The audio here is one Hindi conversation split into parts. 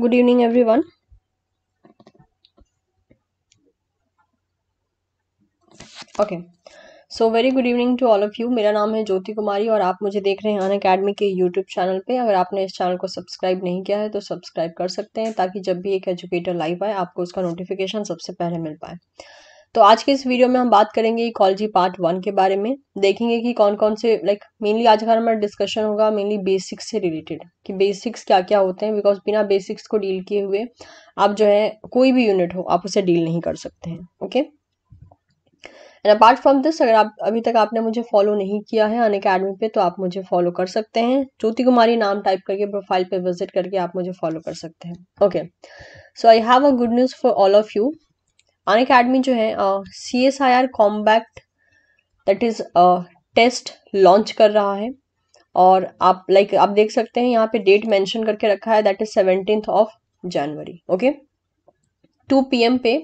good evening everyone okay so very good evening to all of you मेरा नाम है ज्योति कुमारी और आप मुझे देख रहे हैं अन अकेडमी के यूट्यूब चैनल पे अगर आपने इस चैनल को सब्सक्राइब नहीं किया है तो सब्सक्राइब कर सकते हैं ताकि जब भी एक एजुकेटर लाइव आए आपको उसका नोटिफिकेशन सबसे पहले मिल पाए तो आज के इस वीडियो में हम बात करेंगे इकोलॉजी पार्ट वन के बारे में देखेंगे कि कौन कौन से लाइक like, मेनली आज का हमारा डिस्कशन होगा मेनली बेसिक्स से रिलेटेड कि बेसिक्स क्या क्या होते हैं बिकॉज बिना बेसिक्स को डील किए हुए आप जो है कोई भी यूनिट हो आप उसे डील नहीं कर सकते हैं okay okay? And apart from this अगर आप अभी तक आपने मुझे फॉलो नहीं किया है अन अकेडमी पे तो आप मुझे फॉलो कर सकते हैं ज्योति कुमारी नाम टाइप करके प्रोफाइल पे विजिट करके आप मुझे फॉलो कर सकते हैं okay so I have a good news for all of you Unacademy जो है C S I R combat that is test launch कर रहा है और आप लाइक like, आप देख सकते हैं यहाँ पे डेट मेंशन करके रखा है that is seventeen of January okay 2 P पे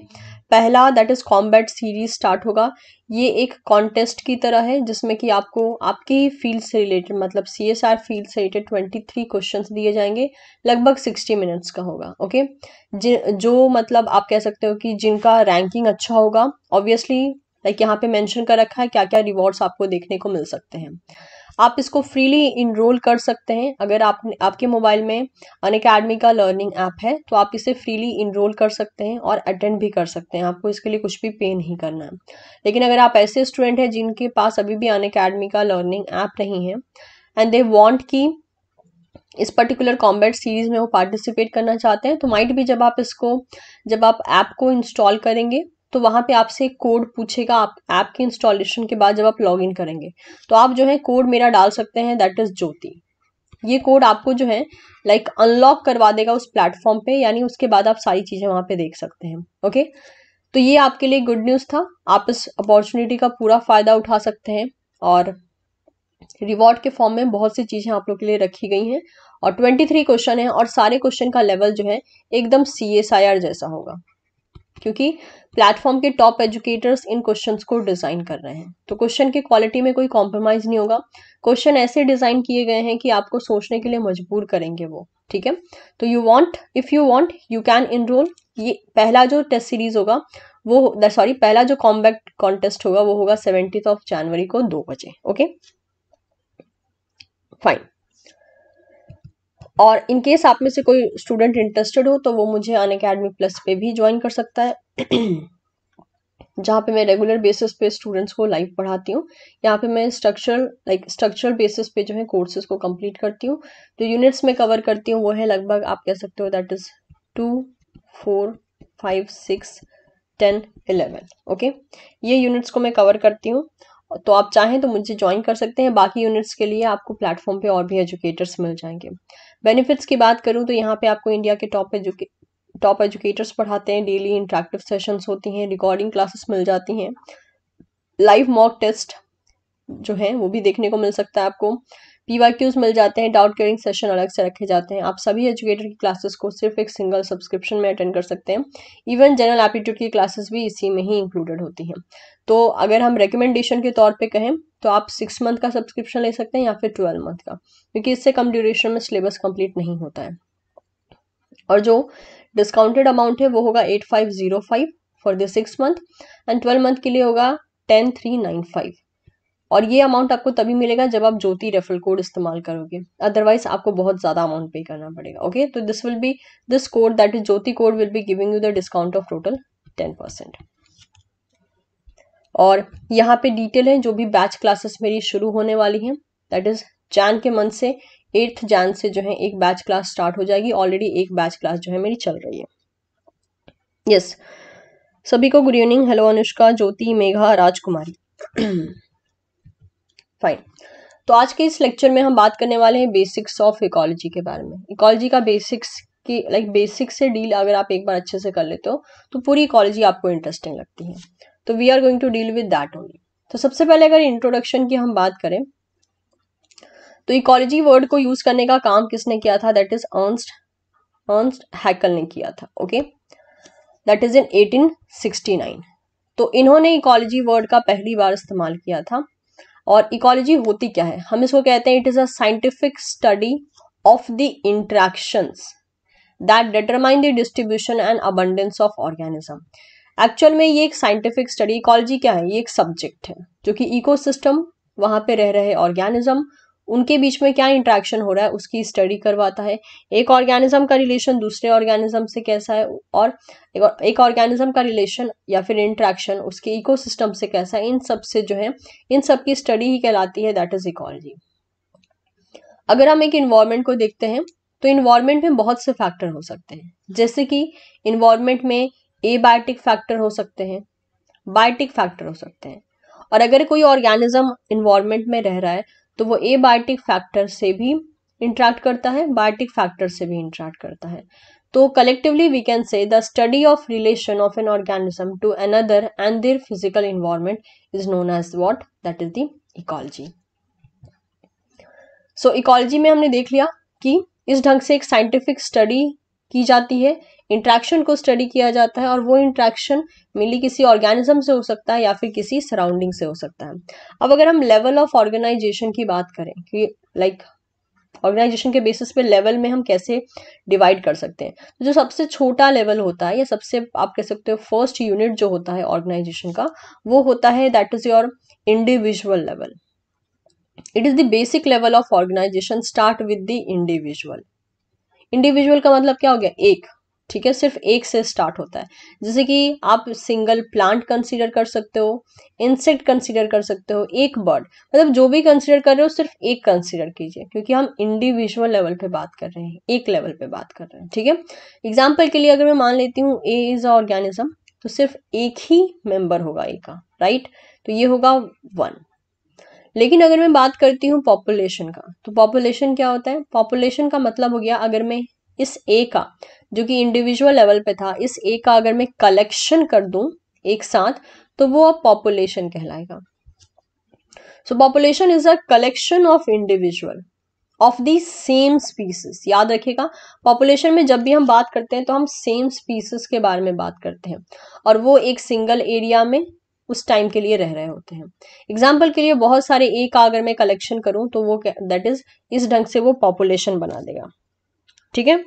पहला that is combat series start होगा ये एक कॉन्टेस्ट की तरह है जिसमें कि आपको आपकी फील्ड से रिलेटेड मतलब सी एस आर फील्ड से रिलेटेड ट्वेंटी थ्री क्वेश्चन दिए जाएंगे लगभग सिक्सटी मिनट्स का होगा ओके जिन जो मतलब आप कह सकते हो कि जिनका रैंकिंग अच्छा होगा ऑब्वियसली लाइक यहाँ पे मैंशन कर रखा है क्या क्या रिवॉर्ड्स आपको देखने को मिल सकते हैं आप इसको फ्रीली इनरोल कर सकते हैं अगर आप आपके मोबाइल में अन अकेडमी का लर्निंग ऐप है तो आप इसे फ्रीली इनरोल कर सकते हैं और अटेंड भी कर सकते हैं आपको इसके लिए कुछ भी पे नहीं करना है लेकिन अगर आप ऐसे स्टूडेंट हैं जिनके पास अभी भी अन अकेडमी का लर्निंग ऐप नहीं है एंड दे वॉन्ट की इस पर्टिकुलर कॉम्बैट सीरीज में वो पार्टिसिपेट करना चाहते हैं तो माइट भी जब आप इसको जब आप ऐप को इंस्टॉल करेंगे तो वहाँ पे आपसे कोड पूछेगा आप ऐप के इंस्टॉलेशन के बाद जब आप लॉग इन करेंगे तो आप जो है कोड मेरा डाल सकते हैं दैट इज़ ज्योति ये कोड आपको जो है लाइक like, अनलॉक करवा देगा उस प्लेटफॉर्म पे यानी उसके बाद आप सारी चीज़ें वहाँ पे देख सकते हैं ओके तो ये आपके लिए गुड न्यूज़ था आप इस अपॉर्चुनिटी का पूरा फ़ायदा उठा सकते हैं और रिवॉर्ड के फॉर्म में बहुत सी चीज़ें आप लोग के लिए रखी गई हैं और 23 क्वेश्चन है और सारे क्वेश्चन का लेवल जो है एकदम सी एस आई आर जैसा होगा क्योंकि प्लेटफॉर्म के टॉप एजुकेटर्स इन क्वेश्चंस को डिज़ाइन कर रहे हैं तो क्वेश्चन की क्वालिटी में कोई कॉम्प्रोमाइज़ नहीं होगा क्वेश्चन ऐसे डिज़ाइन किए गए हैं कि आपको सोचने के लिए मजबूर करेंगे वो ठीक है तो you want if you want you can enroll ये पहला जो टेस्ट सीरीज होगा वो सॉरी पहला जो कॉम्बैक्ट कॉन्टेस्ट होगा वो होगा सेवेंटीथ ऑफ जनवरी को दो बजे ओके फाइन और इन केस आप में से कोई स्टूडेंट इंटरेस्टेड हो तो वो मुझे अन अकेडमी प्लस पे भी ज्वाइन कर सकता है जहाँ पे मैं रेगुलर बेसिस पे स्टूडेंट्स को लाइव पढ़ाती हूँ यहाँ पे मैं स्ट्रक्चरल लाइक स्ट्रक्चरल बेसिस पे जो है कोर्सेज को कंप्लीट करती हूँ जो यूनिट्स में कवर करती हूँ वो है लगभग आप कह सकते हो that is two four five six ten eleven okay ये यूनिट्स को मैं कवर करती हूँ तो आप चाहें तो मुझे ज्वाइन कर सकते हैं बाकी यूनिट्स के लिए आपको प्लेटफॉर्म पे और भी एजुकेटर्स मिल जाएंगे बेनिफिट्स की बात करूँ तो यहाँ पे आपको इंडिया के टॉप एजुके टॉप एजुकेटर्स पढ़ाते हैं डेली इंटरेक्टिव सेशंस होती हैं रिकॉर्डिंग क्लासेस मिल जाती हैं लाइव मॉक टेस्ट जो है वो भी देखने को मिल सकता है आपको पी मिल जाते हैं डाउट क्लियरिंग सेशन अलग से रखे जाते हैं आप सभी एजुकेटर की क्लासेस को सिर्फ एक सिंगल सब्सक्रिप्शन में अटेंड कर सकते हैं इवन जनरल एप्टीट्यूड की क्लासेस भी इसी में ही इंक्लूडेड होती हैं तो अगर हम रिकमेंडेशन के तौर पे कहें तो आप सिक्स मंथ का सब्सक्रिप्शन ले सकते हैं या फिर ट्वेल्व मंथ का क्योंकि इससे कम ड्यूरेशन में सिलेबस कंप्लीट नहीं होता है और जो डिस्काउंटेड अमाउंट है वो होगा eight five zero five for the six month and twelve month के लिए होगा टेन थ्री नाइन फाइव और ये अमाउंट आपको तभी मिलेगा जब आप ज्योति रेफरल कोड इस्तेमाल करोगे अदरवाइज आपको बहुत ज़्यादा अमाउंट पे करना पड़ेगा ओके तो this will be this code that is Jyoti code will be giving you the discount of total ten percent और यहाँ पे डिटेल है जो भी बैच क्लासेस मेरी शुरू होने वाली हैं दैट इज़ जैन के मंथ से एट्थ जैन से जो है एक बैच क्लास स्टार्ट हो जाएगी ऑलरेडी एक बैच क्लास जो है मेरी चल रही है यस yes. सभी को good evening hello Anushka Jyoti Megha Rajkumari fine तो आज के इस लेक्चर में हम बात करने वाले हैं बेसिक्स ऑफ इकोलॉजी के बारे में इकोलॉजी का बेसिक्स की लाइक बेसिक से डील अगर आप एक बार अच्छे से कर लेते हो तो पूरी इकोलॉजी आपको इंटरेस्टिंग लगती है तो we are going to deal with that only तो सबसे पहले अगर इंट्रोडक्शन की हम बात करें तो इकोलॉजी वर्ड को यूज करने का काम किसने किया था that is Ernst Ernst Haeckel ने किया था ओके दैट इज इन 1869 तो इन्होंने इकोलॉजी वर्ड का पहली बार इस्तेमाल किया था और इकोलॉजी होती क्या है हम इसको कहते हैं it is a scientific study of the interaction that determine the distribution and abundance of organism actual में ये एक साइंटिफिक स्टडी इकोलॉजी क्या है ये एक सब्जेक्ट है जो कि इकोसिस्टम वहाँ पे रह रहे ऑर्गेनिज्म उनके बीच में क्या इंट्रैक्शन हो रहा है उसकी स्टडी करवाता है एक ऑर्गेनिज्म का रिलेशन दूसरे ऑर्गेनिज्म से कैसा है और एक ऑर्गेनिज्म का रिलेशन या फिर इंट्रैक्शन उसके इकोसिस्टम से कैसा है इन सब से जो है इन सब की स्टडी ही कहलाती है दैट इज इकोलॉजी अगर हम एक इन्वायरमेंट को देखते हैं तो इन्वायरमेंट में बहुत से फैक्टर हो सकते हैं जैसे कि इन्वायरमेंट में एबायोटिक फैक्टर हो सकते हैं बायोटिक फैक्टर हो सकते हैं और अगर कोई ऑर्गेनिज्म इन्वायरमेंट में रह रहा है तो वो एबायोटिक फैक्टर से भी इंट्रैक्ट करता है बायोटिक फैक्टर से भी इंट्रैक्ट करता है तो collectively we can say the study of relation of an organism to another and their physical environment is known as what that is the ecology so ecology में हमने देख लिया कि इस ढंग से एक साइंटिफिक स्टडी की जाती है इंट्रैक्शन को स्टडी किया जाता है और वो इंट्रैक्शन मेनली किसी ऑर्गेनिज्म से हो सकता है या फिर किसी सराउंडिंग से हो सकता है अब अगर हम लेवल ऑफ ऑर्गेनाइजेशन की बात करें कि लाइक ऑर्गेनाइजेशन के बेसिस पे लेवल में हम कैसे डिवाइड कर सकते हैं तो जो सबसे छोटा लेवल होता है या सबसे आप कह सकते हो फर्स्ट यूनिट जो होता है ऑर्गेनाइजेशन का वो होता है that is your individual level it is the basic level of organisation start with the individual individual का मतलब क्या हो गया एक ठीक है सिर्फ एक से स्टार्ट होता है जैसे कि आप सिंगल प्लांट कंसीडर कर सकते हो इंसेक्ट कंसीडर कर सकते हो एक बर्ड मतलब जो भी कंसीडर कर रहे हो सिर्फ एक कंसीडर कीजिए क्योंकि हम इंडिविजुअल लेवल पे बात कर रहे हैं एक लेवल पे बात कर रहे हैं ठीक है एग्जाम्पल के लिए अगर मैं मान लेती हूँ ए इज अ ऑर्गेनिज्म तो सिर्फ एक ही मेंबर होगा ए का राइट तो ये होगा वन लेकिन अगर मैं बात करती हूँ पॉपुलेशन का तो पॉपुलेशन क्या होता है पॉपुलेशन का मतलब हो गया अगर मैं इस ए का जो कि इंडिविजुअल लेवल पे था इस एक का अगर मैं कलेक्शन कर दूं एक साथ तो वो अब पॉपुलेशन कहलाएगा so population is a collection of individual of the same species याद रखिएगा पॉपुलेशन में जब भी हम बात करते हैं तो हम सेम स्पीसीज के बारे में बात करते हैं और वो एक सिंगल एरिया में उस टाइम के लिए रह रहे होते हैं एग्जाम्पल के लिए बहुत सारे एक अगर मैं कलेक्शन करूं तो वो दैट इज इस ढंग से वो पॉपुलेशन बना देगा ठीक है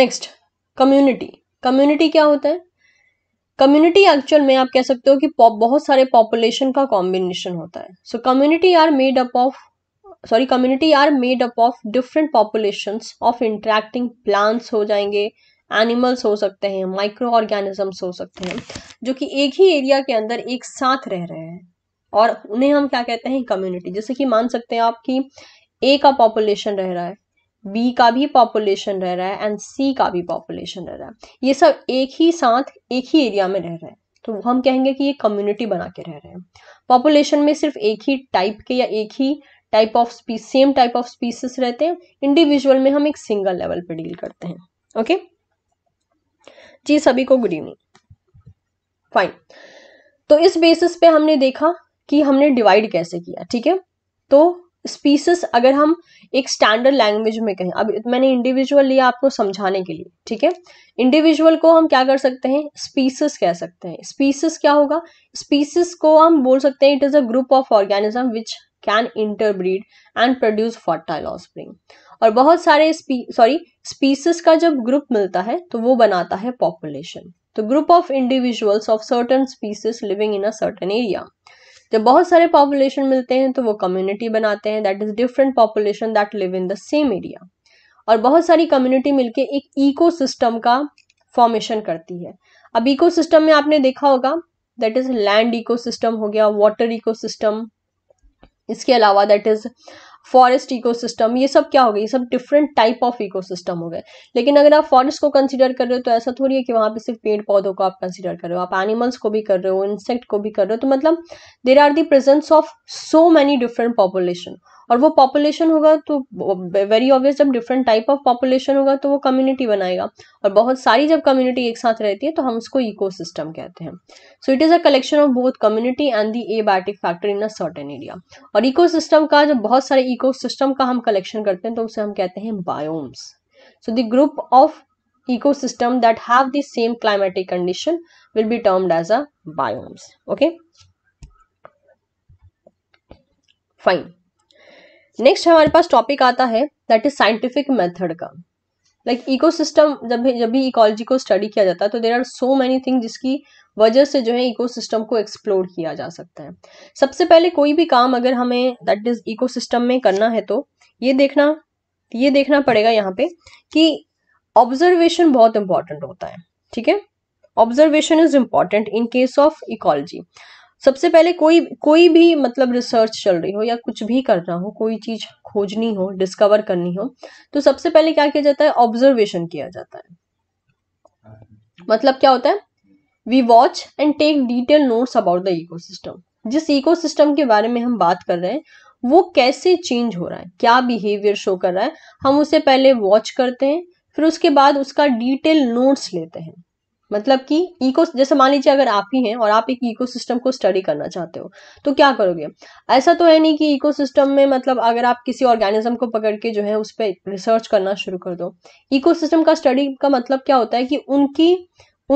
नेक्स्ट कम्युनिटी कम्युनिटी क्या होता है कम्युनिटी एक्चुअल में आप कह सकते हो कि बहुत सारे पॉपुलेशन का कॉम्बिनेशन होता है so community are made up of sorry community are made up of different population of interacting plants हो जाएंगे एनिमल्स हो सकते हैं माइक्रो ऑर्गेनिजम्स हो सकते हैं जो कि एक ही एरिया के अंदर एक साथ रह रहे हैं और उन्हें हम क्या कहते हैं कम्युनिटी जैसे कि मान सकते हैं आप कि ए का पॉपुलेशन रह रहा है बी का भी पॉपुलेशन रह रहा है एंड सी का भी पॉपुलेशन रह रहा है ये सब एक ही साथ एक ही एरिया में रह रहे हैं तो हम कहेंगे कि ये कम्युनिटी बना के रह रहे हैं पॉपुलेशन में सिर्फ एक ही टाइप के या एक ही type of species same type of species रहते हैं इंडिविजुअल में हम एक सिंगल लेवल पर डील करते हैं ओके जी सभी को गुड इवनिंग फाइन तो इस बेसिस पे हमने देखा कि हमने डिवाइड कैसे किया ठीक है तो स्पीसीस अगर हम एक स्टैंडर्ड लैंग्वेज में कहें अब मैंने इंडिविजुअल लिया आपको समझाने के लिए ठीक है इंडिविजुअल को हम क्या कर सकते हैं स्पीसीस कह सकते हैं स्पीसीस क्या होगा स्पीसीस को हम बोल सकते हैं it is a group of organism which can interbreed and produce fertile offspring और बहुत सारे सॉरी स्पीसीस का जब ग्रुप मिलता है तो वो बनाता है पॉपुलेशन तो group of individuals of certain species living in a certain area जब बहुत सारे पॉपुलेशन मिलते हैं तो वो कम्युनिटी बनाते हैं that is different population that live in the same area और बहुत सारी कम्युनिटी मिलके एक इकोसिस्टम का फॉर्मेशन करती है अब इकोसिस्टम में आपने देखा होगा दैट इज लैंड इकोसिस्टम हो गया वाटर इकोसिस्टम इसके अलावा दैट इज फॉरेस्ट इकोसिस्टम ये सब क्या हो गए ये सब डिफरेंट टाइप ऑफ इकोसिस्टम हो गए लेकिन अगर आप फॉरेस्ट को कंसिडर कर रहे हो तो ऐसा थोड़ी है कि वहाँ पे सिर्फ पेड़ पौधों को आप कंसिडर कर रहे हो आप एनिमल्स को भी कर रहे हो इंसेक्ट को भी कर रहे हो तो मतलब there are the presence of so many different population और वो पॉपुलेशन होगा तो वेरी ऑब्वियस जब डिफरेंट टाइप ऑफ पॉपुलेशन होगा तो वो कम्युनिटी बनाएगा और बहुत सारी जब कम्युनिटी एक साथ रहती है तो हम उसको इकोसिस्टम कहते हैं so it is a collection of both community and the abiotic factor in a certain area और इको का जब बहुत सारे इको का हम कलेक्शन करते हैं तो उसे हम कहते हैं biomes so the group of ecosystem that have the same climatic condition will be termed as a biomes okay fine next हमारे पास टॉपिक आता है दैट इज साइंटिफिक मेथड का लाइक इकोसिस्टम जब भी जब भी इकोलॉजी को स्टडी किया जाता है तो there are so many thing जिसकी वजह से जो है इकोसिस्टम को एक्सप्लोर किया जा सकता है सबसे पहले कोई भी काम अगर हमें दैट इज इकोसिस्टम में करना है तो ये देखना ये देखना पड़ेगा यहाँ पे कि ऑब्जर्वेशन बहुत इंपॉर्टेंट होता है ठीक है observation is important in case of ecology सबसे पहले कोई कोई भी मतलब रिसर्च चल रही हो या कुछ भी करना हो कोई चीज खोजनी हो डिस्कवर करनी हो तो सबसे पहले क्या किया जाता है ऑब्जर्वेशन किया जाता है मतलब क्या होता है we watch and take detail notes about the ecosystem जिस इकोसिस्टम के बारे में हम बात कर रहे हैं वो कैसे चेंज हो रहा है क्या बिहेवियर शो कर रहा है हम उसे पहले वॉच करते हैं फिर उसके बाद उसका डिटेल नोट्स लेते हैं मतलब कि इको जैसे मान लीजिए अगर आप ही हैं और आप एक इकोसिस्टम को स्टडी करना चाहते हो तो क्या करोगे ऐसा तो है नहीं कि इकोसिस्टम में मतलब अगर आप किसी ऑर्गेनिज्म को पकड़ के जो है उस पर रिसर्च करना शुरू कर दो इकोसिस्टम का स्टडी का मतलब क्या होता है कि उनकी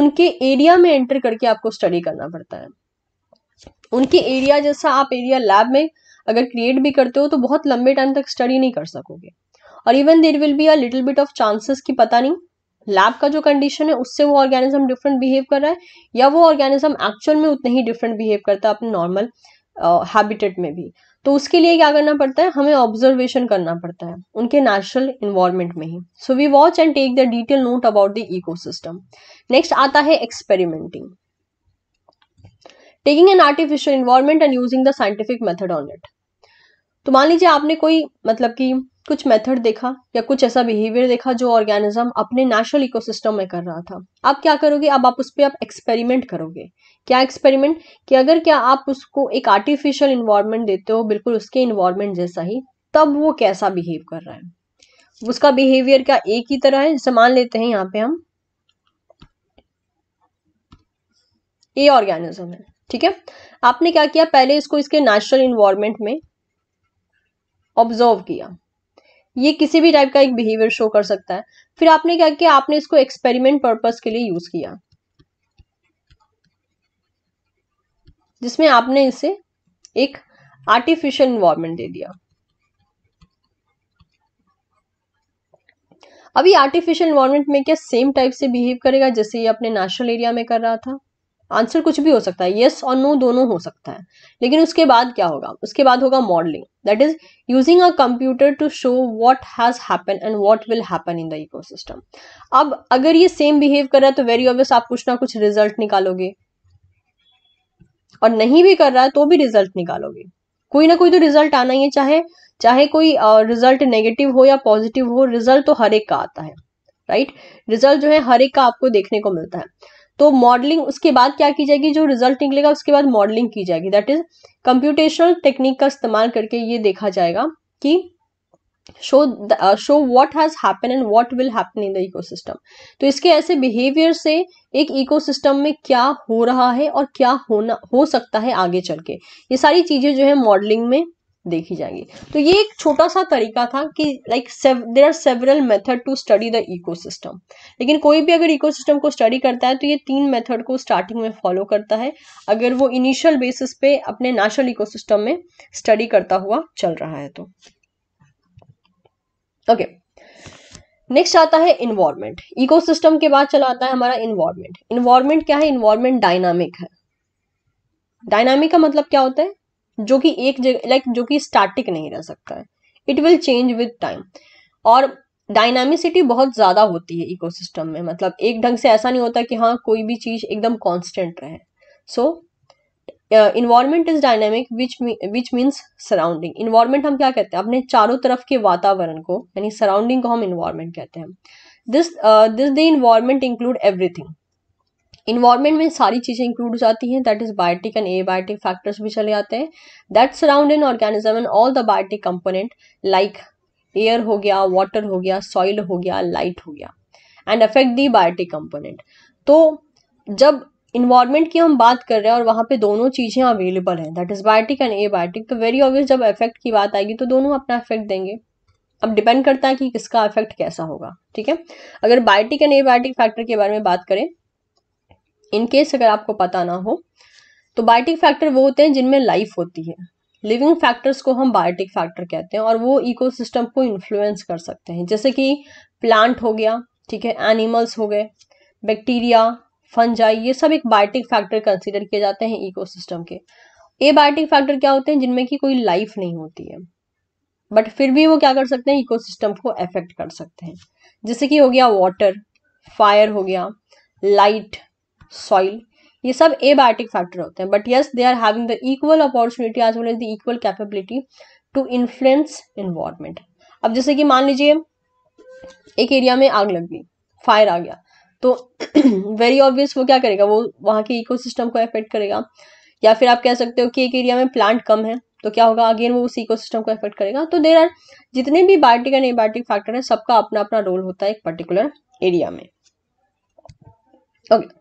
उनके एरिया में एंटर करके आपको स्टडी करना पड़ता है उनके एरिया जैसा आप एरिया लैब में अगर क्रिएट भी करते हो तो बहुत लंबे टाइम तक स्टडी नहीं कर सकोगे और even there will be a little bit of chances की पता नहीं लैब का जो कंडीशन है उससे वो ऑर्गेनिज्म डिफरेंट बिहेव कर रहा है या वो ऑर्गेनिज्म एक्चुअल में उतना ही डिफरेंट बिहेव करता है अपने नॉर्मल हैबिटेट में भी तो उसके लिए क्या करना पड़ता है हमें ऑब्जर्वेशन करना पड़ता है उनके नेचुरल इन्वायरमेंट में ही so we watch and take the detail note about the ecosystem next आता है experimenting taking an artificial environment and using the scientific method on it तो मान लीजिए आपने कोई मतलब कि कुछ मेथड देखा या कुछ ऐसा बिहेवियर देखा जो ऑर्गेनिज्म अपने नेचुरल इकोसिस्टम में कर रहा था आप क्या करोगे अब आप उस पर आप एक्सपेरिमेंट करोगे क्या एक्सपेरिमेंट कि अगर क्या आप उसको एक आर्टिफिशियल इन्वायरमेंट देते हो बिल्कुल उसके इन्वायरमेंट जैसा ही तब वो कैसा बिहेव कर रहा है उसका बिहेवियर क्या एक ही तरह है जैसे मान लेते हैं यहाँ पे हम ए ऑर्गेनिज्म है ठीक है आपने क्या किया पहले इसको इसके नेचुरल इन्वायरमेंट में ऑब्जर्व किया ये किसी भी टाइप का एक बिहेवियर शो कर सकता है फिर आपने क्या किया आपने इसको एक्सपेरिमेंट पर्पज के लिए यूज किया जिसमें आपने इसे एक आर्टिफिशियल इन्वायरमेंट दे दिया अभी आर्टिफिशियल इन्वायरमेंट में क्या सेम टाइप से बिहेव करेगा जैसे ये अपने नेशनल एरिया में कर रहा था आंसर कुछ भी हो सकता है यस और नो दोनों हो सकता है लेकिन उसके बाद क्या होगा उसके बाद होगा modelling that is using a to show what what has happened and what will happen in the ecosystem. अब अगर ये सेम बिहेव कर रहा है तो वेरी obvious आप कुछ ना कुछ रिजल्ट निकालोगे और नहीं भी कर रहा है तो भी रिजल्ट निकालोगे कोई ना कोई तो रिजल्ट आना ही है चाहे चाहे कोई रिजल्ट नेगेटिव हो या पॉजिटिव हो रिजल्ट तो हर एक का आता है राइट right? रिजल्ट जो है हर एक का आपको देखने को मिलता है तो मॉडलिंग उसके बाद क्या की जाएगी जो रिजल्ट निकलेगा उसके बाद मॉडलिंग की जाएगी दैट इज कंप्यूटेशनल टेक्निक का इस्तेमाल करके ये देखा जाएगा कि show show what has happen and what will happen in the ecosystem तो इसके ऐसे बिहेवियर से एक इकोसिस्टम में क्या हो रहा है और क्या होना हो सकता है आगे चल के ये सारी चीजें जो है मॉडलिंग में देखी जाएंगी तो ये एक छोटा सा तरीका था कि like there are several method to study the ecosystem लेकिन कोई भी अगर इकोसिस्टम को स्टडी करता है तो ये तीन मेथड को स्टार्टिंग में फॉलो करता है अगर वो इनिशियल बेसिस पे अपने नेशनल इकोसिस्टम में स्टडी करता हुआ चल रहा है तो ओके okay. नेक्स्ट आता है इन्वायरमेंट इकोसिस्टम के बाद चला आता है हमारा इन्वायरमेंट इन्वायरमेंट क्या है इन्वायरमेंट डायनामिक है डायनामिक का मतलब क्या होता है जो कि एक जगह लाइक जो कि स्टैटिक नहीं रह सकता है it will change with time और डायनामिसिटी बहुत ज़्यादा होती है इकोसिस्टम में मतलब एक ढंग से ऐसा नहीं होता कि हाँ कोई भी चीज़ एकदम कांस्टेंट रहे so environment is dynamic which which means surrounding environment हम क्या कहते हैं अपने चारों तरफ के वातावरण को यानी सराउंडिंग को हम इन्वायरमेंट कहते हैं this this the environment include everything environment में सारी चीज़ें इंक्लूड हो जाती हैं that is biotic and abiotic factors भी चले जाते हैं that surround in organism and all the biotic component like air हो गया वाटर हो गया सॉइल हो गया लाइट हो गया and affect the biotic component तो जब इन्वायरमेंट की हम बात कर रहे हैं और वहाँ पे दोनों चीज़ें अवेलेबल हैं that is biotic and abiotic तो वेरी ऑब्वियस जब इफेक्ट की बात आएगी तो दोनों अपना इफेक्ट देंगे अब डिपेंड करता है कि किसका इफेक्ट कैसा होगा ठीक है अगर biotic and abiotic factor के बारे में बात करें इनकेस अगर आपको पता ना हो तो बायोटिक फैक्टर वो होते हैं जिनमें लाइफ होती है लिविंग फैक्टर्स को हम बायोटिक फैक्टर कहते हैं और वो इकोसिस्टम को इन्फ्लुएंस कर सकते हैं जैसे कि प्लांट हो गया ठीक है एनिमल्स हो गए बैक्टीरिया फंजाई ये सब एक बायोटिक फैक्टर कंसिडर किए जाते हैं इको के ए बायोटिक फैक्टर क्या होते हैं जिनमें कि कोई लाइफ नहीं होती है बट फिर भी वो क्या कर सकते हैं इको को अफेक्ट कर सकते हैं जैसे कि हो गया वाटर फायर हो गया लाइट सॉइल ये सब एबायोटिक फैक्टर होते हैं but yes they are having the equal opportunity as well as the equal capability to influence environment अब जैसे कि मान लीजिए एक एरिया में आग लग गई फायर आ गया तो वेरी ऑब्वियस वो क्या करेगा वो वहाँ के इकोसिस्टम को इफेक्ट करेगा या फिर आप कह सकते हो कि एक एरिया में प्लांट कम है तो क्या होगा अगेन वो उस इकोसिस्टम को इफेक्ट करेगा तो देर आर जितने भी बायोटिक एंड एबायोटिक फैक्टर है सबका अपना अपना रोल होता है एक पर्टिकुलर एरिया में ओके okay.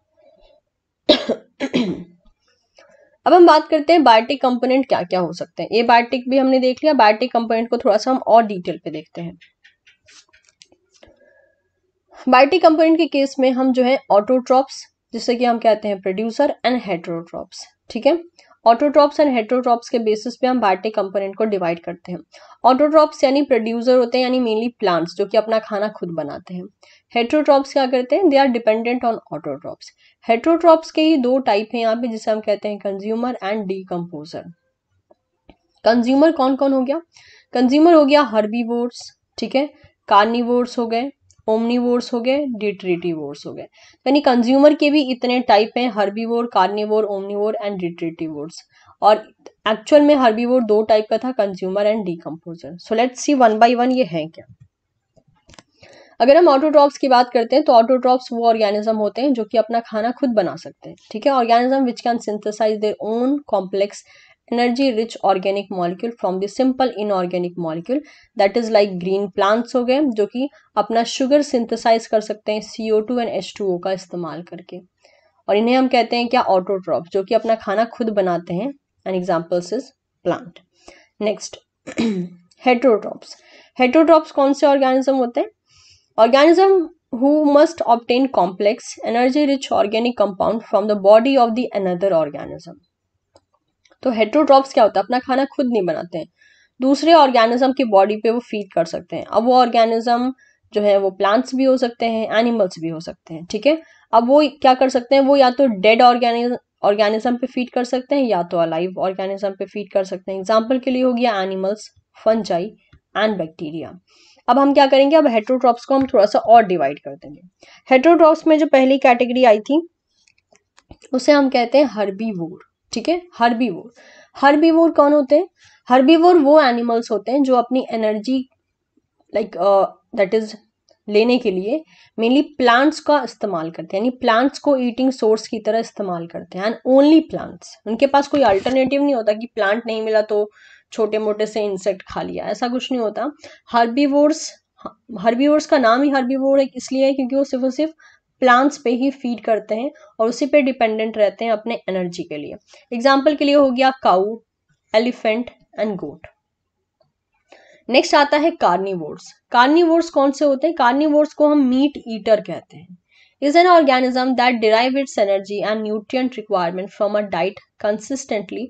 अब हम बात करते हैं बायोटिक कंपोनेंट क्या क्या हो सकते हैं ये बायोटिक भी हमने देख लिया बायोटिक कंपोनेंट को थोड़ा सा हम और डिटेल पे देखते हैं बायोटिक कंपोनेंट के केस में हम जो है ऑटोट्रॉप्स जिससे कि हम कहते हैं प्रोड्यूसर एंड हेट्रोट्रॉप्स ठीक है ऑटोट्रॉप्स एंड हेट्रोट्रॉप्स के बेसिस पे हम बायोटिक कंपोनेंट को डिवाइड करते हैं ऑटोट्रॉप्स यानी प्रोड्यूसर होते हैं यानी मेनली प्लांट्स जो कि अपना खाना खुद बनाते हैं हेट्रोट्रॉप्स क्या करते हैं they are dependent on autotrophs heterotrophs के ही दो टाइप हैं यहाँ पे जिसे हम कहते हैं कंज्यूमर एंड डीकम्पोजर कंज्यूमर कौन कौन हो गया कंज्यूमर हो गया हर्बी ठीक है कार्निवोर्स हो गए ओमनीवोर्स हो गए डिट्रिटिवोर्स हो गए यानी कंज्यूमर के भी इतने टाइप हैं herbivore carnivore omnivore and detritivores और एक्चुअल में हर्बीवोर दो टाइप का था consumer and decomposer so let's see one by one ये है क्या अगर हम ऑटोट्रॉप्स की बात करते हैं तो ऑटोट्रॉप्स वो ऑर्गेनिज्म होते हैं जो कि अपना खाना खुद बना सकते हैं ठीक है organism which can synthesise their own complex energy rich organic molecule from the simple inorganic molecule that is like green plants हो गए जो कि अपना शुगर सिंथेसाइज कर सकते हैं C O two and H two O का इस्तेमाल करके और इन्हें हम कहते हैं क्या ऑटोट्रॉप जो कि अपना खाना खुद बनाते हैं an examples is plant next heterotrophs heterotrophs कौन से ऑर्गेनिज्म होते हैं Organism who must obtain complex, energy-rich organic compound from the body of the another organism. तो हेट्रोट्रॉप्स क्या होता है अपना खाना खुद नहीं बनाते हैं दूसरे ऑर्गेनिज्म की बॉडी पे वो फीड कर सकते हैं अब वो ऑर्गेनिज्म जो है वो प्लांट्स भी हो सकते हैं एनिमल्स भी हो सकते हैं ठीक है अब वो क्या कर सकते हैं वो या तो डेड ऑर्गेनिज ऑर्गेनिज्म पे फीड कर सकते हैं या तो अलाइव ऑर्गेनिज्म पे फीड कर सकते हैं एग्जाम्पल के लिए हो गया एनिमल्स फंजाई एंड बैक्टीरिया अब हम क्या करेंगे अब हेट्रोट्रॉप्स को हम थोड़ा सा और डिवाइड कर देंगे हेट्रोट्रॉप्स में जो पहली कैटेगरी आई थी उसे हम कहते हैं हर्बीवोर ठीक है हर्बीवोर हर्बीवोर कौन होते हैं हर्बीवोर वो एनिमल्स होते हैं जो अपनी एनर्जी लाइक दैट इज लेने के लिए मेनली प्लांट्स का इस्तेमाल करते हैं यानी प्लांट्स को ईटिंग सोर्स की तरह इस्तेमाल करते हैं एंड ओनली प्लांट्स उनके पास कोई अल्टरनेटिव नहीं होता कि प्लांट नहीं मिला तो छोटे मोटे से इंसेक्ट खा लिया ऐसा कुछ नहीं होता हर्बीवोर्स हर्बीवोर्स का नाम ही हर्बीवोर है इसलिए है क्योंकि वो सिर्फ और सिर्फ प्लांट्स पे ही फीड करते हैं और उसी पे डिपेंडेंट रहते हैं अपने एनर्जी के लिए एग्जाम्पल के लिए हो गया cow elephant and goat next आता है कार्निवोर्स कार्निवोर्स कौन से होते हैं कार्निवोर्स को हम मीट ईटर कहते हैं is an organism that derives its energy and nutrient requirement from a diet consistently,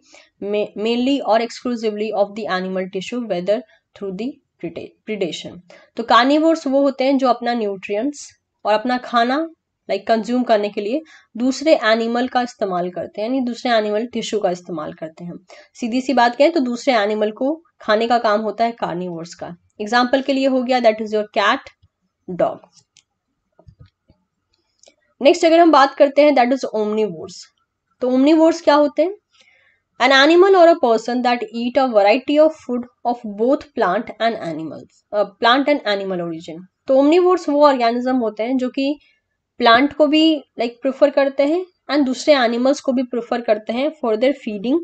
ma mainly or exclusively of the animal tissue, whether through the predation तो कार्निवोर्स वो होते हैं जो अपना न्यूट्रिएंट्स और अपना खाना लाइक like, कंज्यूम करने के लिए दूसरे एनिमल का इस्तेमाल करते हैं यानी दूसरे एनिमल टिश्यू का इस्तेमाल करते हैं सीधी सी बात कहें तो दूसरे एनिमल को खाने का काम होता है कार्निवोर्स का एग्जाम्पल के लिए हो गया that is your cat dog next अगर हम बात करते हैं दैट इज ओमनीवोर्स तो ओमनीवोर्स क्या होते हैं an animal or a person that eat a variety of food of both plant and animals plant and animal origin तो ओमनीवोर्स वो ऑर्गेनिज्म होते हैं जो कि प्लांट को भी लाइक like, प्रिफर करते हैं एंड दूसरे एनिमल्स को भी प्रिफर करते हैं फॉर देयर फीडिंग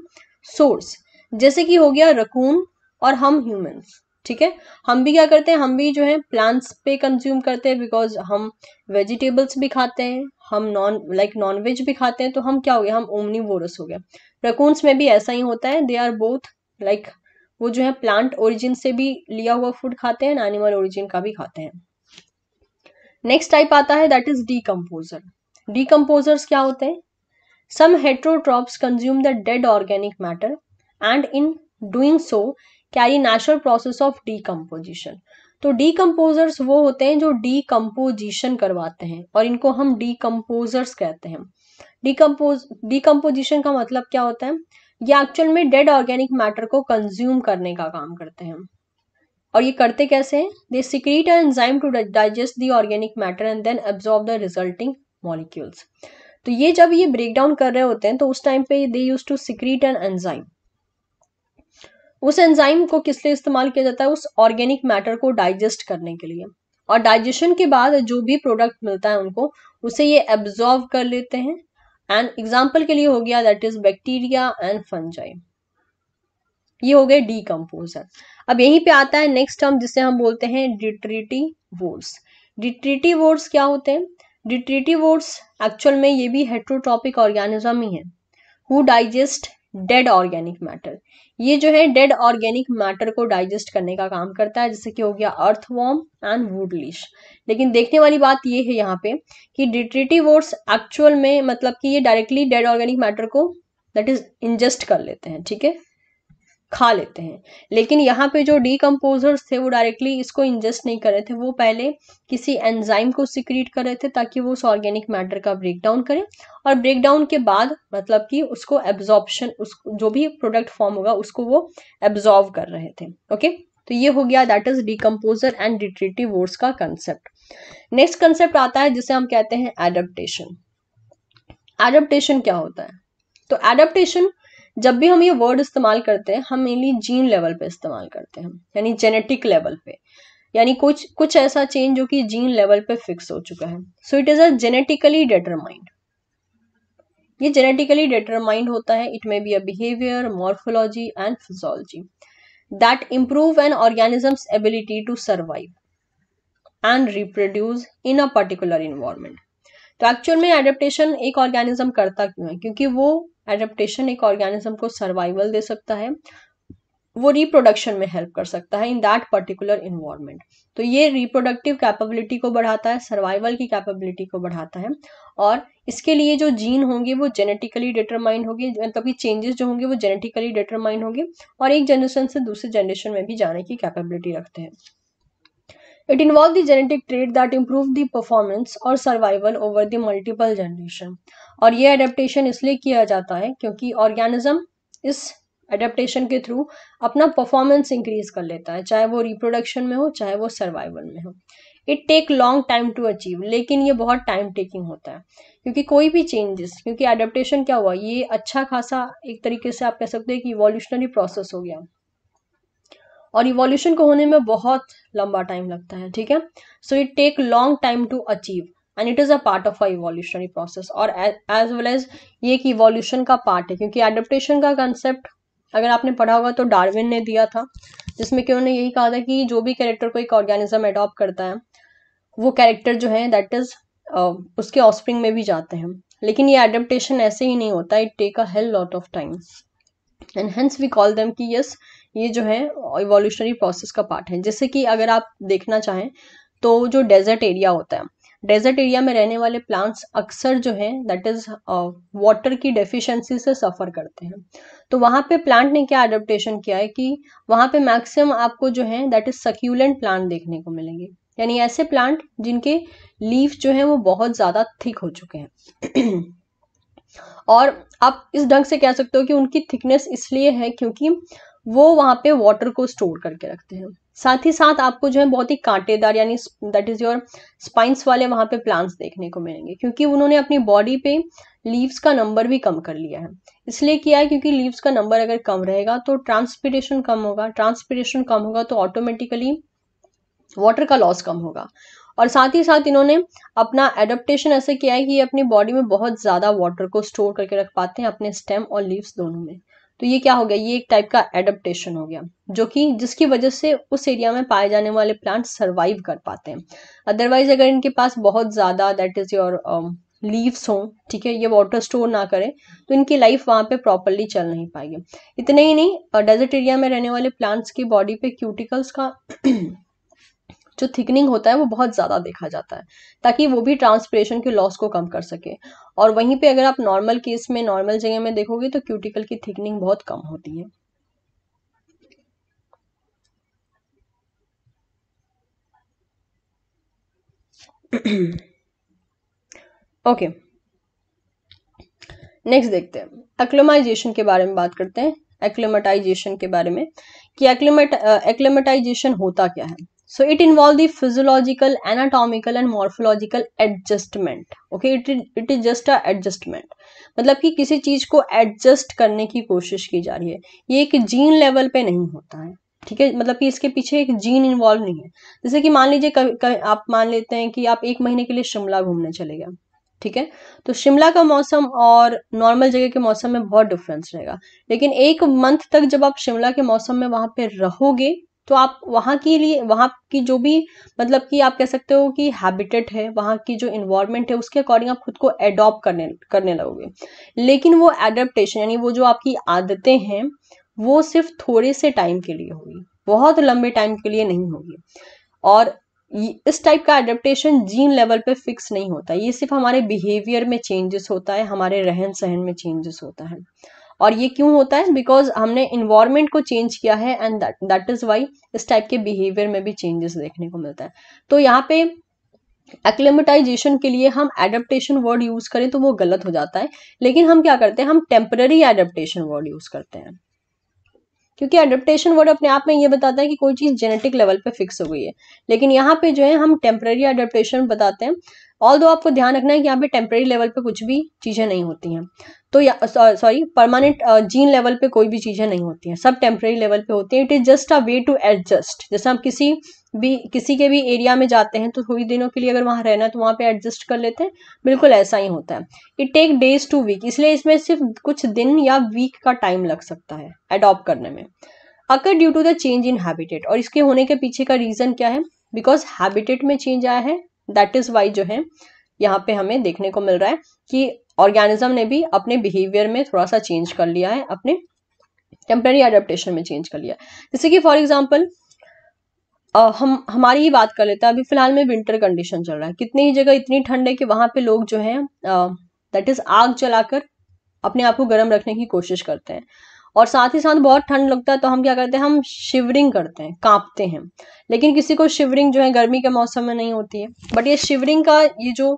सोर्स जैसे कि हो गया रकून और हम ह्यूमंस ठीक है हम भी क्या करते हैं हम भी जो है प्लांट्स पे कंज्यूम करते हैं बिकॉज हम वेजिटेबल्स भी खाते हैं हम नॉन लाइक नॉन वेज भी खाते हैं तो हम क्या हो गया हम ओमनीवोरस हो गया रकून्स में भी ऐसा ही होता है दे आर बोथ लाइक वो जो है प्लांट ओरिजिन से भी लिया हुआ फूड खाते हैं एनिमल ओरिजिन का भी खाते हैं नेक्स्ट टाइप आता है दैट इज डीकम्पोजर डीकम्पोजर्स क्या होते हैं some heterotrophs consume the dead organic matter and in doing so carry natural process of decomposition तो डीकम्पोजर्स वो होते हैं जो डीकम्पोजिशन करवाते हैं और इनको हम डीकम्पोजर्स कहते हैं डीकम्पोज डीकम्पोजिशन का मतलब क्या होता है ये एक्चुअल में डेड ऑर्गेनिक मैटर को कंज्यूम करने का काम करते हैं और ये करते कैसे हैं they secrete enzyme to digest the organic matter and then absorb the resulting molecules तो ये जब ये ब्रेक डाउन कर रहे होते हैं तो उस टाइम पे they use to secrete an enzyme उस एंजाइम को किस लिए इस्तेमाल किया जाता है उस ऑर्गेनिक मैटर को डाइजेस्ट करने के लिए और डाइजेशन के बाद जो भी प्रोडक्ट मिलता है उनको उसे ये एब्जॉर्व कर लेते हैं एंड एग्जाम्पल के लिए हो गया that is bacteria and fungi ये हो गए डीकम्पोजर अब यहीं पे आता है नेक्स्ट टर्म जिसे हम बोलते हैं डिट्रिटी वोर्स डिट्रिटी वोर्स क्या होते हैं डिट्रिटी वोर्स एक्चुअल में ये भी हेट्रोट्रॉपिक ऑर्गेनिज्म ही है who digest dead organic matter ये जो है डेड ऑर्गेनिक मैटर को डाइजेस्ट करने का काम करता है जैसे कि हो गया अर्थ वॉर्म एंड वुडलिश लेकिन देखने वाली बात ये है यहाँ पे कि डिट्रिटिवोर्स एक्चुअल में मतलब कि ये डायरेक्टली डेड ऑर्गेनिक मैटर को दैट इज इंजेस्ट कर लेते हैं ठीक है खा लेते हैं लेकिन यहाँ पे जो डीकम्पोजर्स थे वो डायरेक्टली इसको इंजेस्ट नहीं कर रहे थे वो पहले किसी एंजाइम को सिक्रीट कर रहे थे ताकि वो उस ऑर्गेनिक मैटर का ब्रेकडाउन करें और ब्रेकडाउन के बाद मतलब कि उसको एब्जॉर्बशन उस जो भी प्रोडक्ट फॉर्म होगा उसको वो एब्जॉर्व कर रहे थे ओके तो ये हो गया that is decomposer and detritivores का कंसेप्ट नेक्स्ट कंसेप्ट आता है जिसे हम कहते हैं एडप्टेशन एडप्टेशन क्या होता है तो एडप्टेशन जब भी हम ये वर्ड इस्तेमाल करते हैं हम मेनली जीन लेवल पे इस्तेमाल करते हैं यानी जेनेटिक लेवल पे यानी कुछ कुछ ऐसा चेंज जो कि जीन लेवल पे फिक्स हो चुका है so it is a genetically determined ये जेनेटिकली डेटरमाइंड होता है it may be a behaviour morphology and physiology that improve an organisms ability to survive and reproduce in a particular environment तो एक्चुअल में एडेप्टेशन एक ऑर्गेनिज्म करता क्यों है क्योंकि वो एडेप्टेशन एक ऑर्गेनिज्म को सर्वाइवल दे सकता है वो रिप्रोडक्शन में हेल्प कर सकता है इन दैट पर्टिकुलर इन्वायरमेंट तो ये रिप्रोडक्टिव कैपेबिलिटी को बढ़ाता है सर्वाइवल की कैपेबिलिटी को बढ़ाता है और इसके लिए जो जीन होंगे वो जेनेटिकली डिटरमाइंड होंगे मतलब कि चेंजेस जो होंगे वो जेनेटिकली डिटरमाइंड होंगे और एक जनरेशन से दूसरे जनरेशन में भी जाने की कैपेबिलिटी रखते हैं It involved the genetic trait that improved the performance और survival over the multiple generation. और ये adaptation इसलिए किया जाता है क्योंकि organism इस एडेप्टेशन के थ्रू अपना परफॉर्मेंस इंक्रीज कर लेता है चाहे वो रिप्रोडक्शन में हो चाहे वो सर्वाइवल में हो it take long time to achieve लेकिन ये बहुत टाइम टेकिंग होता है क्योंकि कोई भी चेंजेस क्योंकि एडेप्टेशन क्या हुआ ये अच्छा खासा एक तरीके से आप कह सकते हैं कि इवोल्यूशनरी प्रोसेस हो गया और इवोल्यूशन को होने में बहुत लंबा टाइम लगता है ठीक है so it take long time to achieve and it is a part of a evolutionary process और एज वेल एज ये एक इवोल्यूशन का पार्ट है क्योंकि एडप्टेशन का कंसेप्ट अगर आपने पढ़ा होगा तो डार्विन ने दिया था जिसमें कि उन्होंने यही कहा था कि जो भी कैरेक्टर को एक ऑर्गेनिज्म एडॉप्ट करता है वो कैरेक्टर जो है दैट इज उसके ऑस्प्रिंग में भी जाते हैं लेकिन ये एडेप्टेशन ऐसे ही नहीं होता it take a hell lot of time and hence we call them कि यस ये जो है इवोल्यूशनरी प्रोसेस का पार्ट है जैसे कि अगर आप देखना चाहें तो जो डेजर्ट एरिया होता है डेजर्ट एरिया में रहने वाले प्लांट्स अक्सर जो है दैट इज वाटर की डेफिशिएंसी से सफ़र करते हैं तो वहां पे प्लांट ने क्या अडेप्टेशन किया है कि वहां पे मैक्सिमम आपको जो है दैट इज सक्यूलेंट प्लांट देखने को मिलेंगे यानी ऐसे प्लांट जिनके लीफ जो है वो बहुत ज़्यादा थिक हो चुके हैं और आप इस ढंग से कह सकते हो कि उनकी थिकनेस इसलिए है क्योंकि वो वहाँ पे वाटर को स्टोर करके रखते हैं साथ ही साथ आपको जो है बहुत ही कांटेदार यानी दैट इज योर स्पाइंस वाले वहाँ पे प्लांट्स देखने को मिलेंगे क्योंकि उन्होंने अपनी बॉडी पे लीव्स का नंबर भी कम कर लिया है इसलिए किया है क्योंकि लीव्स का नंबर अगर कम रहेगा तो ट्रांसपीरेशन कम होगा ट्रांसपीरेशन कम होगा तो ऑटोमेटिकली वाटर का लॉस कम होगा और साथ ही साथ इन्होंने अपना एडप्टेशन ऐसे किया है कि ये अपनी बॉडी में बहुत ज़्यादा वाटर को स्टोर करके रख पाते हैं अपने स्टेम और लीव्स दोनों में तो ये क्या हो गया ये एक टाइप का एडप्टेशन हो गया जो कि जिसकी वजह से उस एरिया में पाए जाने वाले प्लांट सर्वाइव कर पाते हैं अदरवाइज अगर इनके पास बहुत ज़्यादा दैट इज़ योर लीव्स हों ठीक है ये वाटर स्टोर ना करें तो इनकी लाइफ वहां पे प्रॉपरली चल नहीं पाएगी इतने ही नहीं डेजर्ट एरिया में रहने वाले प्लांट्स की बॉडी पे क्यूटिकल्स का जो थिकनिंग होता है वो बहुत ज़्यादा देखा जाता है ताकि वो भी ट्रांसपरेशन के लॉस को कम कर सके और वहीं पे अगर आप नॉर्मल केस में नॉर्मल जगह में देखोगे तो क्यूटिकल की थिकनिंग बहुत कम होती है ओके नेक्स्ट देखते हैं एक्लोमाइजेशन के बारे में बात करते हैं एक्लोमेटाइजेशन के बारे में कि एक्लोमेट एक्लोमेटाइजेशन होता क्या है so it involve the physiological anatomical and morphological adjustment okay it it is just a adjustment मतलब कि किसी चीज को एडजस्ट करने की कोशिश की जा रही है ये एक जीन लेवल पे नहीं होता है ठीक है मतलब कि इसके पीछे एक जीन इन्वॉल्व नहीं है जैसे कि मान लीजिए आप मान लेते हैं कि आप एक महीने के लिए शिमला घूमने चले गए ठीक है तो शिमला का मौसम और नॉर्मल जगह के मौसम में बहुत डिफरेंस रहेगा लेकिन एक मंथ तक जब आप शिमला के मौसम में वहां पे रहोगे तो आप वहाँ के लिए वहाँ की जो भी मतलब कि आप कह सकते हो कि हैबिटेट है वहाँ की जो इन्वायरमेंट है उसके अकॉर्डिंग आप खुद को एडॉप्ट करने करने लगोगे लेकिन वो एडेप्टेशन यानी वो जो आपकी आदतें हैं वो सिर्फ थोड़े से टाइम के लिए होगी बहुत लंबे टाइम के लिए नहीं होगी और इस टाइप का एडेप्टेशन जीन लेवल पे फिक्स नहीं होता ये सिर्फ हमारे बिहेवियर में चेंजेस होता है हमारे रहन सहन में चेंजेस होता है और ये क्यों होता है बिकॉज हमने इन्वायरमेंट को चेंज किया है एंड दैट इज वाई इस टाइप के बिहेवियर में भी चेंजेस देखने को मिलता है तो यहाँ पे एक्लेमेटाइजेशन के लिए हम एडेप्टेशन वर्ड यूज करें तो वो गलत हो जाता है लेकिन हम क्या करते हैं हम टेम्पररी एडेप्टेशन वर्ड यूज करते हैं क्योंकि एडेप्टेशन वर्ड अपने आप में ये बताता है कि कोई चीज़ जेनेटिक लेवल पे फिक्स हो गई है लेकिन यहाँ पे जो है हम टेम्पररी एडेप्टेशन बताते हैं ऑल दो आपको ध्यान रखना है कि यहाँ पे टेम्प्रेरी लेवल पे कुछ भी चीज़ें नहीं होती हैं तो सॉरी परमानेंट जीन लेवल पे कोई भी चीज़ें नहीं होती हैं सब टेम्प्रेरी लेवल पे होती हैं it is just a way to adjust जैसे हम किसी भी किसी के भी एरिया में जाते हैं तो थोड़ी दिनों के लिए अगर वहाँ रहना है तो वहाँ पे एडजस्ट कर लेते हैं बिल्कुल ऐसा ही होता है it take days to week इसलिए इसमें सिर्फ कुछ दिन या वीक का टाइम लग सकता है अडॉप्ट करने में occur due to the change in habitat और इसके होने के पीछे का रीज़न क्या है बिकॉज हैबिटेट में चेंज आया है दैट इज वाई जो है यहाँ पे हमें देखने को मिल रहा है कि ऑर्गेनिज्म ने भी अपने बिहेवियर में थोड़ा सा चेंज कर लिया है अपने टेम्पररी अडेप्टेशन में चेंज कर लिया जैसे कि फॉर एग्जाम्पल Uh, हम हमारी ही बात कर लेते हैं अभी फिलहाल में विंटर कंडीशन चल रहा है कितनी ही जगह इतनी ठंड है कि वहां पे लोग जो है दैट uh, इज आग जलाकर अपने आप को गर्म रखने की कोशिश करते हैं और साथ ही साथ बहुत ठंड लगता है तो हम क्या करते हैं हम शिवरिंग करते हैं कांपते हैं लेकिन किसी को शिवरिंग जो है गर्मी के मौसम में नहीं होती है बट ये शिवरिंग का ये जो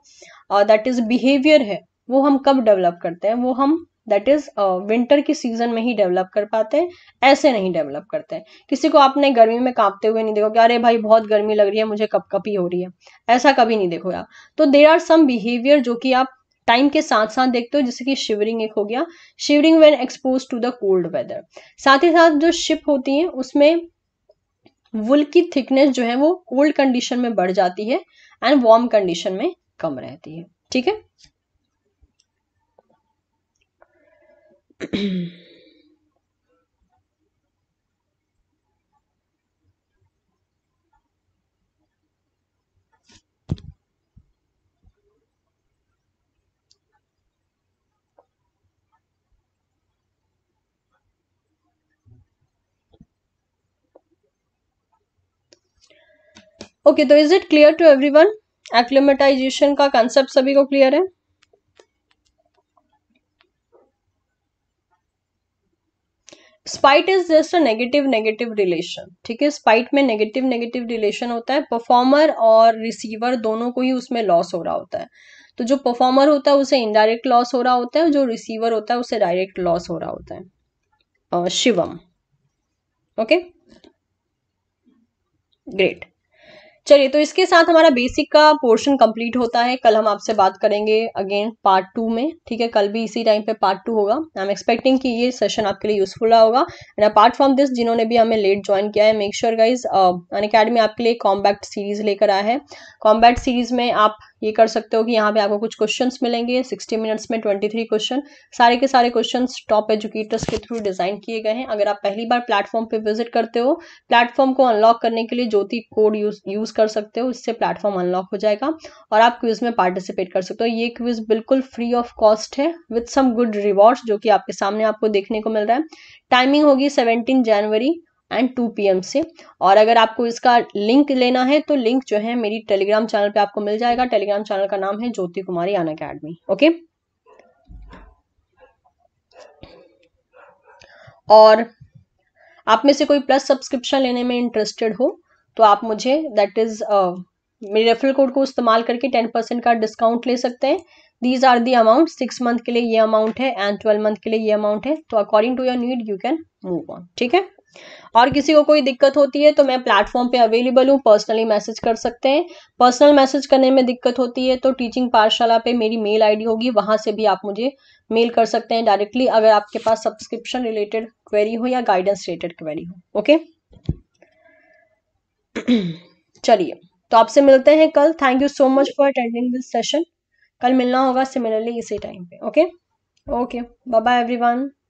दैट इज बिहेवियर है वो हम कब डेवलप करते हैं वो हम दैट इज विंटर की सीजन में ही डेवलप कर पाते हैं ऐसे नहीं डेवलप करते हैं किसी को आपने गर्मी में कांपते हुए नहीं देखो कि अरे भाई बहुत गर्मी लग रही है मुझे कपकपी हो रही है ऐसा कभी नहीं देखो आप तो देर आर सम बिहेवियर जो कि आप टाइम के साथ साथ देखते हो जैसे कि शिवरिंग एक हो गया shivering when expose to the cold weather साथ ही साथ जो शिप होती है उसमें वुल की थिकनेस जो है वो कोल्ड कंडीशन में बढ़ जाती है एंड वार्म कंडीशन में कम रहती है ठीक है ओके तो is it clear to everyone acclimatisation का कंसेप्ट सभी को क्लियर है spite is just a negative negative relation ठीक है स्पाइट में नेगेटिव नेगेटिव रिलेशन होता है परफॉर्मर और रिसीवर दोनों को ही उसमें लॉस हो रहा होता है तो जो परफॉर्मर होता है उसे इनडायरेक्ट लॉस हो रहा होता है जो रिसीवर होता है उसे डायरेक्ट लॉस हो रहा होता है शिवम ओके ग्रेट चलिए तो इसके साथ हमारा बेसिक का पोर्शन कंप्लीट होता है कल हम आपसे बात करेंगे अगेन पार्ट टू में ठीक है कल भी इसी टाइम पे पार्ट टू होगा आई एम एक्सपेक्टिंग कि ये सेशन आपके लिए यूजफुल रहा होगा एंड अपार्ट फ्रॉम दिस जिन्होंने भी हमें लेट ज्वाइन किया है make sure guys Unacademy आपके लिए कॉम्बैक्ट सीरीज लेकर आया है कॉम्बैक्ट सीरीज में आप ये कर सकते हो कि यहाँ पे आपको कुछ क्वेश्चंस मिलेंगे 60 मिनट्स में 23 क्वेश्चन सारे के सारे क्वेश्चंस टॉप एजुकेटर्स के थ्रू डिजाइन किए गए हैं अगर आप पहली बार प्लेटफॉर्म पे विजिट करते हो प्लेटफॉर्म को अनलॉक करने के लिए ज्योति कोड यूज यूज कर सकते हो इससे प्लेटफॉर्म अनलॉक हो जाएगा और आप क्विज में पार्टिसिपेट कर सकते हो ये क्विज बिल्कुल फ्री ऑफ कॉस्ट है विथ सम गुड रिवॉर्ड जो कि आपके सामने आपको देखने को मिल रहा है टाइमिंग होगी सेवनटीन जनवरी एंड 2 पी से और अगर आपको इसका लिंक लेना है तो लिंक जो है मेरी टेलीग्राम चैनल पे आपको मिल जाएगा टेलीग्राम चैनल का नाम है ज्योति कुमारी अन अकेडमी ओके और आप में से कोई प्लस सब्सक्रिप्शन लेने में इंटरेस्टेड हो तो आप मुझे दैट इज मेरे रेफरल कोड को इस्तेमाल करके टेन परसेंट का डिस्काउंट ले सकते हैं these are the amount six month के लिए ये अमाउंट है एंड ट्वेल्व मंथ के लिए ये अमाउंट है तो according to your need you can move on ठीक है और किसी को कोई दिक्कत होती है तो मैं प्लेटफॉर्म पे अवेलेबल हूँ पर्सनली मैसेज कर सकते हैं पर्सनल मैसेज करने में दिक्कत होती है तो टीचिंग पाठशाला पे मेरी मेल आईडी होगी वहां से भी आप मुझे मेल कर सकते हैं डायरेक्टली अगर आपके पास सब्सक्रिप्शन रिलेटेड क्वेरी हो या गाइडेंस रिलेटेड क्वेरी हो ओके चलिए तो आपसे मिलते हैं कल thank you so much for attending this session कल मिलना होगा सिमिलरली इसी टाइम पे ओके ओके बाय बाय